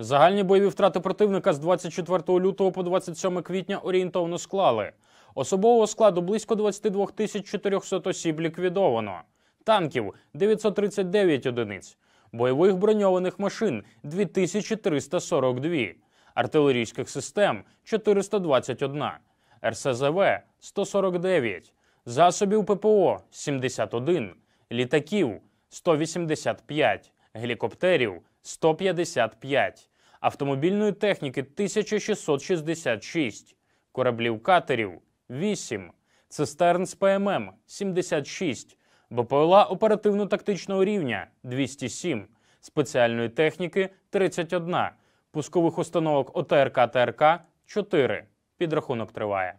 Загальні бойові втрати противника з 24 лютого по 27 квітня орієнтовно склали. Особового складу близько 22 400 осіб ліквідовано, танків 939 одиниць, бойових броньованих машин 2342, артилерійських систем 421, РСЗВ 149, засобів ППО 71, літаків 185 гелікоптерів 155, автомобільної техніки 1666, кораблів катерів 8, цистерн з ПММ 76, БПЛА оперативно-тактичного рівня 207, спеціальної техніки 31, пускових установок ОТРК ТРК 4. Підрахунок триває.